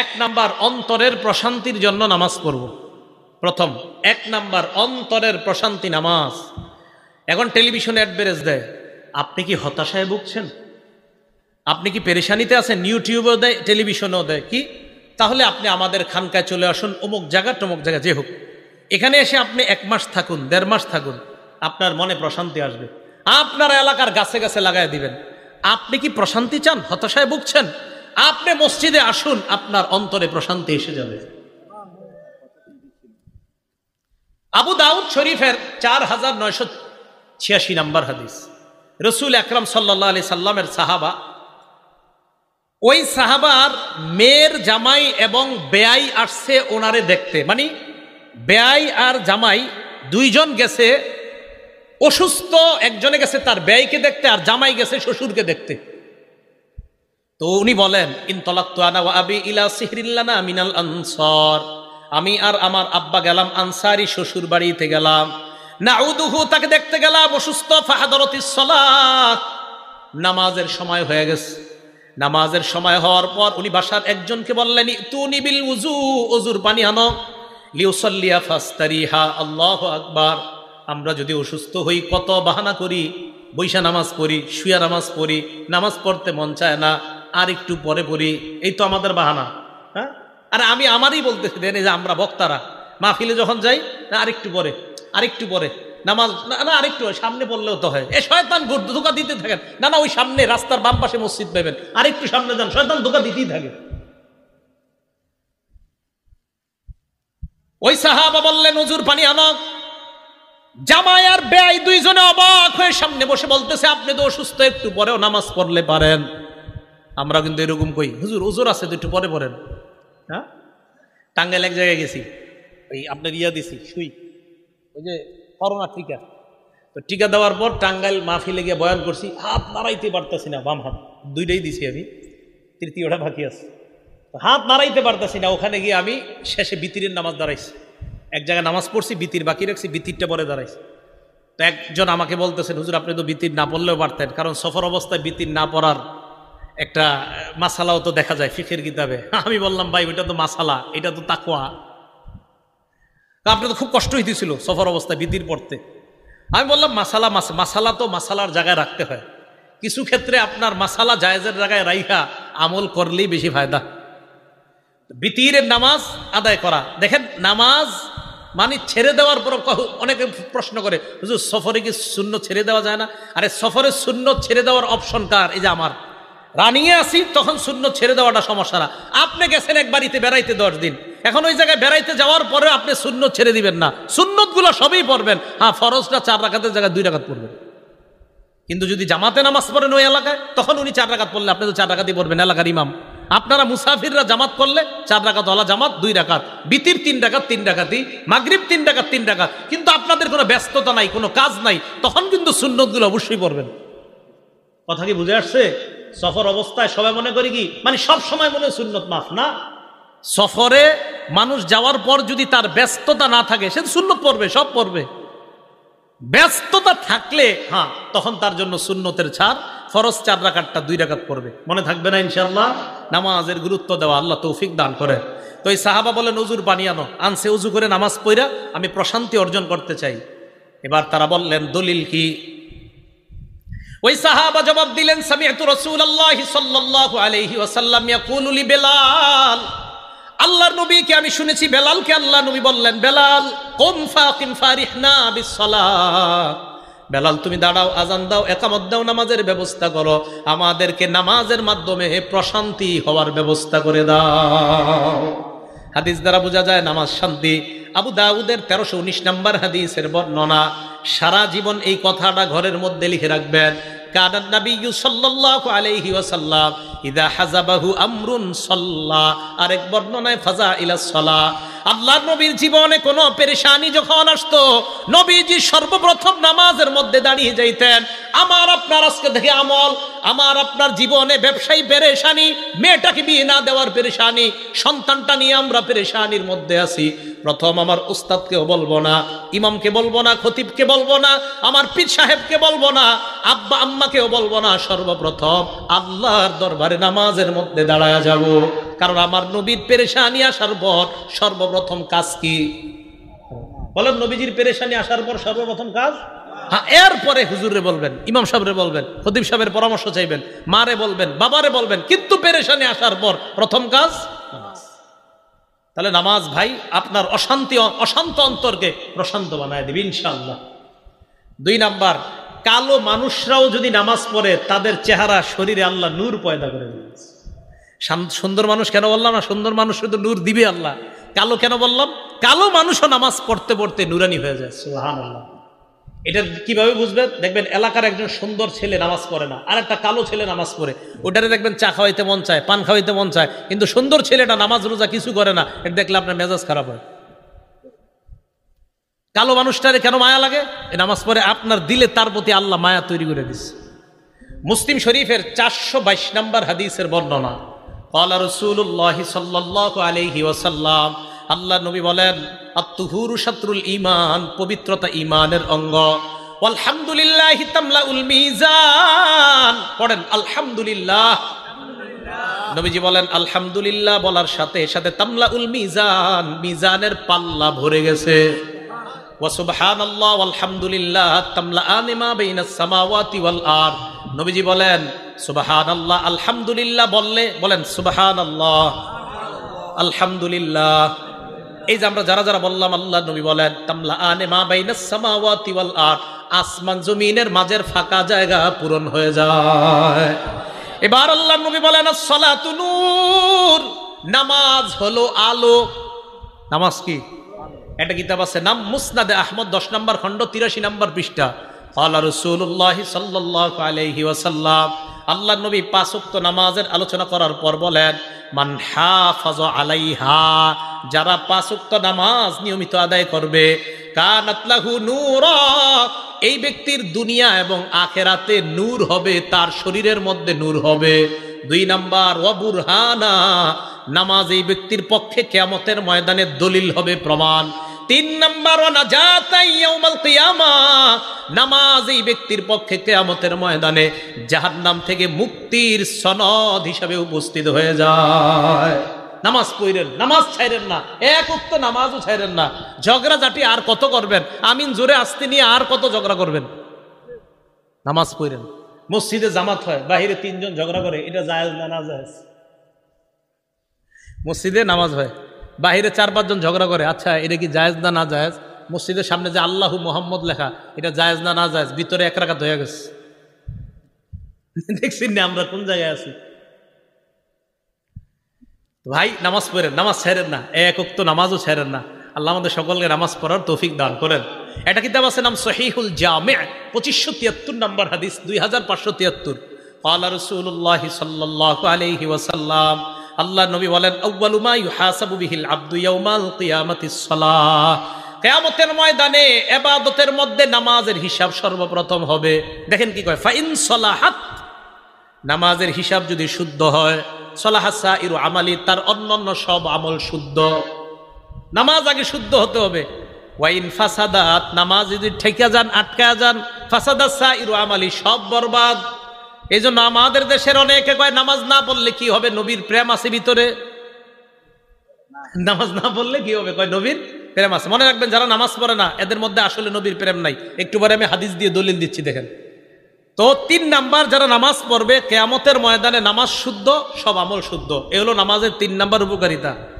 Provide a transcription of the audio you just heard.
এক নাম্বার অন্তরের প্রশান্তির জন্য নামাজ পড়ব প্রথম এক নাম্বার অন্তরের প্রশান্তি নামাজ এখন টেলিভিশনে অ্যাডভারেজ দেয় আপনি কি হতাশায় ভুগছেন আপনি কি পেরেশানিতে আছেন ইউটিউবেও দেয় টেলিভিশনেও দেয় কি তাহলে আপনি আমাদের খানকায় চলে আসুন অমুক জায়গা টমুক জায়গা যে হোক এখানে এসে আপনি এক মাস থাকুন দেড় মাস থাকুন আপনার মনে প্রশান্তি আসবে আপনার এলাকার গাছে গাছে লাগাই দিবেন আপনি কি প্রশান্তি চান হতাশায় ভুগছেন আপনি মসজিদে আসুন আপনার অন্তরে প্রশান্তি এসে যাবে আবু দাউদ শরীফের চার হাজার নয়শো ছিয়াশি নম্বর হাদিস রসুল আকরাম সাল্লাহ আলি সাল্লামের সাহাবা ওই সাহাবার মেয়ের জামাই এবং বেয়াই আসছে ওনারে দেখতে মানে বেয়াই আর জামাই দুইজন গেছে অসুস্থ একজনে গেছে তার ব্যয়কে দেখতে আর জামাই গেছে শ্বশুরকে দেখতে তো উনি বলেন ইনতলাক্তানা আবি ইলা মিনাল আমি আর আমার আব্বা গেলাম আনসারি শ্বশুর বাড়িতে গেলাম না উদুহু তাকে দেখতে গেলাম অসুস্থ ফাহাদরত নামাজের সময় হয়ে গেছে নামাজের সময় হওয়ার পর উনি বাসার একজনকে বললেন তুনি বিল উজু অজুর পানি আনো লিউসল্লিয়া হা আল্লাহ আকবার আমরা যদি অসুস্থ হই কত বাহানা করি বৈশা নামাজ পড়ি শুয়া নামাজ পড়ি নামাজ পড়তে মন চায় না আর একটু পরে পড়ি এই তো আমাদের বাহানা হ্যাঁ আর আমি আমারই বলতেছি দেন যে আমরা বক্তারা মাহফিলে যখন যাই না আরেকটু পরে আরেকটু পরে নামাজ না আরেকটু সামনে পড়লেও তো হয় এ শয়তান ঘুর ধোকা দিতে থাকেন না না ওই সামনে রাস্তার বাম পাশে মসজিদ পাবেন আরেকটু সামনে যান শয়তান ধোকা দিতেই থাকে ওই সাহাবা বললেন নজুর পানি আনক জামাই আর ব্যয় দুইজনে অবাক হয়ে সামনে বসে বলতেছে আপনি তো অসুস্থ একটু পরেও নামাজ পড়লে পারেন আমরা কিন্তু এরকম কই হুজুর ওজোর আছে তো একটু পরে পড়েন হ্যাঁ টাঙ্গাইল এক জায়গায় গেছি ওই আপনার ইয়া দিছি শুই ওই যে করোনা টিকা তো টিকা দেওয়ার পর টাঙ্গাইল মাফি গিয়ে বয়ান করছি হাত নাড়াইতে পারতেছি না বাম হাত দুইটাই দিছি আমি তৃতীয়টা বাকি আছে হাত নাড়াইতে পারতেছি না ওখানে গিয়ে আমি শেষে বিতিরের নামাজ দাঁড়াইছি এক জায়গায় নামাজ পড়ছি বিতির বাকি রাখছি বিতিরটা পরে দাঁড়াইছি তো একজন আমাকে বলতেছেন হুজুর আপনি তো বিতির না পড়লেও পারতেন কারণ সফর অবস্থায় বিতির না পড়ার একটা মাসালাও তো দেখা যায় ফিখের কিতাবে আমি বললাম ভাই ওইটা তো মাসালা এটা তো তাকোয়া আপনার তো খুব কষ্ট হইতেছিল সফর অবস্থায় বিধির পড়তে আমি বললাম মাসালা মাসালা তো মাসালার জায়গায় রাখতে হয় কিছু ক্ষেত্রে আপনার মাসালা জায়েজের জায়গায় রাইহা আমল করলেই বেশি ফায়দা বিতিরের নামাজ আদায় করা দেখেন নামাজ মানে ছেড়ে দেওয়ার পর অনেকে প্রশ্ন করে সফরে কি শূন্য ছেড়ে দেওয়া যায় না আরে সফরের শূন্য ছেড়ে দেওয়ার অপশন কার এই যে আমার রানিয়ে আসি তখন শূন্য ছেড়ে দেওয়াটা সমস্যা না আপনি গেছেন এক বাড়িতে বেড়াইতে দশ দিন এখন ওই জায়গায় বেড়াইতে যাওয়ার পরে আপনি শূন্য ছেড়ে দিবেন না সুন্নতগুলো সবই পড়বেন হ্যাঁ ফরজটা চার রাখাতের জায়গায় দুই রাখাত পড়বেন কিন্তু যদি জামাতে নামাজ পড়েন ওই এলাকায় তখন উনি চার রাখাত পড়লে আপনি তো চার রাখাতেই পড়বেন এলাকার ইমাম আপনারা মুসাফিররা জামাত করলে চার রাখাত অলা জামাত দুই রাখাত বিতির তিন ডাকাত তিন ডাকাতি মাগরীব তিন ডাকাত তিন ডাকাত কিন্তু আপনাদের কোনো ব্যস্ততা নাই কোনো কাজ নাই তখন কিন্তু সুন্নতগুলো অবশ্যই পড়বেন কথা কি বুঝে আসছে সফর অবস্থায় সবাই মনে করি কি মানে সব সময় মনে সুন্নত মাফ না সফরে মানুষ যাওয়ার পর যদি তার ব্যস্ততা না থাকে সে শূন্য পড়বে সব পড়বে ব্যস্ততা থাকলে হ্যাঁ তখন তার জন্য সুন্নতের ছাড় ফরজ চার রাকাতটা দুই রাখাত পড়বে মনে থাকবে না ইনশাল্লাহ নামাজের গুরুত্ব দেওয়া আল্লাহ তৌফিক দান করে তো এই সাহাবা বলেন উজুর বানিয়ানো আনসে উজু করে নামাজ পড়া আমি প্রশান্তি অর্জন করতে চাই এবার তারা বললেন দলিল কি ওই সাহাবা জবাব দিলেন সামিয়াতু রাসূলুল্লাহ সাল্লাল্লাহু আলাইহি ওয়াসাল্লাম ইয়াকুলু লি বেলাল আল্লাহর নবীকে আমি শুনেছি বেলালকে আল্লাহ নবী বললেন বেলাল কুম ফাকিম ফারিহনা বিসসালাত বেলাল তুমি দাঁড়াও আজান দাও একামত দাও নামাজের ব্যবস্থা করো আমাদেরকে নামাজের মাধ্যমে প্রশান্তি হওয়ার ব্যবস্থা করে দাও হাদিস দ্বারা বোঝা যায় নামাজ শান্তি আবু দাউদের তেরোশো উনিশ নম্বর হাদিসের বর্ণনা সারা জীবন এই কথাটা ঘরের মধ্যে লিখে রাখবেন জীবনে পেরেশানি যখন আসতো নবীজি সর্বপ্রথম নামাজের মধ্যে দাঁড়িয়ে যাইতেন আমার আপনার আমল আমার আপনার জীবনে ব্যবসায়ী পেরেশানি মেয়েটাকে বিয়ে না দেওয়ার পেরেশানি সন্তানটা নিয়ে আমরা পেরেশানির মধ্যে আছি প্রথম আমার ওস্তাদকেও বলবো না ইমামকে বলবো না খতিবকে বলবো না আমার পীর সাহেবকে বলবো না আব্বা আম্মাকেও বলবো না সর্বপ্রথম আল্লাহর দরবারে নামাজের মধ্যে দাঁড়ায়া যাব কারণ আমার নবীর পেরেশানি আসার পর সর্বপ্রথম কাজ কি বলেন নবীজির পেরেশানি আসার পর সর্বপ্রথম কাজ হ্যাঁ এরপরে হুজুরে বলবেন ইমাম সাহেবরে বলবেন খদিব সাহেবের পরামর্শ চাইবেন মারে বলবেন বাবারে বলবেন কিন্তু পেরেশানি আসার পর প্রথম কাজ তাহলে নামাজ ভাই আপনার অশান্তি অশান্ত অন্তরকে প্রশান্ত বানায় দেবে ইনশাল্লাহ দুই নাম্বার কালো মানুষরাও যদি নামাজ পড়ে তাদের চেহারা শরীরে আল্লাহ নূর পয়দা করে দিয়েছে সুন্দর মানুষ কেন বললাম না সুন্দর মানুষ শুধু নূর দিবে আল্লাহ কালো কেন বললাম কালো মানুষও নামাজ পড়তে পড়তে নুরানি হয়ে যায় সুহান আল্লাহ এটা কিভাবে বুঝবেন দেখবেন এলাকার একজন সুন্দর ছেলে নামাজ পড়ে না আর একটা কালো ছেলে নামাজ পড়ে ওটারে দেখবেন চা খাওয়াইতে মন চায় পান খাওয়াইতে মন চায় কিন্তু সুন্দর ছেলেটা নামাজ রোজা কিছু করে না এটা দেখলে আপনার মেজাজ খারাপ হয় কালো মানুষটারে কেন মায়া লাগে এ নামাজ পড়ে আপনার দিলে তার প্রতি আল্লাহ মায়া তৈরি করে দিচ্ছে মুসলিম শরীফের চারশো বাইশ নম্বর হাদিসের বর্ণনা কলা রসুল্লাহ সাল্লাহ আলহি ওসাল্লাম আল্লাহ নবী বলেন আত্মহুরু শত্রুল ইমান পবিত্রতা ইমানের অঙ্গ আলহামদুলিল্লাহ হিতামলা মিজান পড়েন আলহামদুলিল্লাহ নবীজি বলেন আলহামদুলিল্লাহ বলার সাথে সাথে তামলা উল মিজান মিজানের পাল্লা ভরে গেছে আলহামদুলিল্লাহ তামলা আনিমা বেইনাস সামাওয়াতি ওয়াল আর নবীজি বলেন সুবাহান আলহামদুলিল্লাহ বললে বলেন সুবাহান আল্লাহ আলহামদুলিল্লাহ এই যে আমরা যারা যারা বললাম আল্লাহ নবী বলেন তামলা আনে মা বাইনা ওয়াল আর আসমান জমিনের মাঝের ফাঁকা জায়গা পূরণ হয়ে যায় এবার আল্লাহ নবী বলেন আসসালাতু নূর নামাজ হলো আলো নামাজ কি একটা কিতাব আছে নাম মুসনাদে আহমদ দশ নম্বর খণ্ড তিরাশি নম্বর পৃষ্ঠা আল্লাহ রসুল্লাহ সাল্লাহ আলহি ওয়াসাল্লাম আল্লাহ নবী পাঁচ নামাজের আলোচনা করার পর বলেন মানহা ফজ আলাইহা যারা পাঁচক্ত নামাজ নিয়মিত আদায় করবে কানাতলাহু নূর এই ব্যক্তির দুনিয়া এবং আখেরাতে নূর হবে তার শরীরের মধ্যে নূর হবে দুই নাম্বার ওয়াবুরহানা নামাজ এই ব্যক্তির পক্ষে কেয়ামতের ময়দানে দলিল হবে প্রমাণ তিন নম্বর নামাজ এই ব্যক্তির পক্ষে কেয়ামতের ময়দানে যাহার নাম থেকে মুক্তির সনদ হিসাবে উপস্থিত হয়ে যায় নামাজ পড়েন নামাজ ছাইরেন না এক উক্ত নামাজও ছাইরেন না ঝগড়া জাটি আর কত করবেন আমিন জোরে আস্তে নিয়ে আর কত ঝগড়া করবেন নামাজ পড়েন মসজিদে জামাত হয় বাহিরে তিনজন ঝগড়া করে এটা জায়েজ না না জায়েজ মসজিদে নামাজ হয় বাহিরে চার পাঁচজন ঝগড়া করে আচ্ছা এটা কি জায়েজ না না জায়েজ মসজিদের সামনে যে আল্লাহ মোহাম্মদ লেখা এটা জায়েজ না না জায়েজ ভিতরে এক রাখা হয়ে গেছে দেখছি না আমরা কোন জায়গায় আছি ভাই নামাজ পড়েন নামাজ ছেড়েন না এক উক্ত নামাজও ছেড়েন না আল্লাহ আমাদের সকলকে নামাজ পড়ার তৌফিক দান করেন এটা কিতাব আছে নাম সহিহুল জামে পঁচিশশো তিয়াত্তর নম্বর হাদিস দুই হাজার পাঁচশো তিয়াত্তর قال رسول সাল্লাহ আলহি الله আল্লাহ নবী বলেন কেয়ামতের ময়দানে এবাদতের মধ্যে নামাজের হিসাব সর্বপ্রথম হবে দেখেন কি কয় ফাইন সলাহাত নামাজের হিসাব যদি শুদ্ধ হয় সলাহাসা ইরু আমালি তার অন্যান্য সব আমল শুদ্ধ নামাজ আগে শুদ্ধ হতে হবে ওয়াইন ফাসাদাত নামাজ যদি ঠেকে যান আটকা যান ফাসাদাসা ইরু আমালি সব বরবাদ এই জন্য আমাদের দেশের অনেকে কয় নামাজ না বললে কি হবে নবীর প্রেম আছে ভিতরে নামাজ না বললে কি হবে কয় নবীর প্রেম আছে মনে রাখবেন যারা নামাজ পড়ে না এদের মধ্যে আসলে নবীর প্রেম নাই একটু পরে আমি হাদিস দিয়ে দলিল দিচ্ছি দেখেন তো তিন নাম্বার যারা নামাজ পড়বে কেয়ামতের ময়দানে নামাজ শুদ্ধ সব আমল শুদ্ধ এ হলো নামাজের তিন নাম্বার উপকারিতা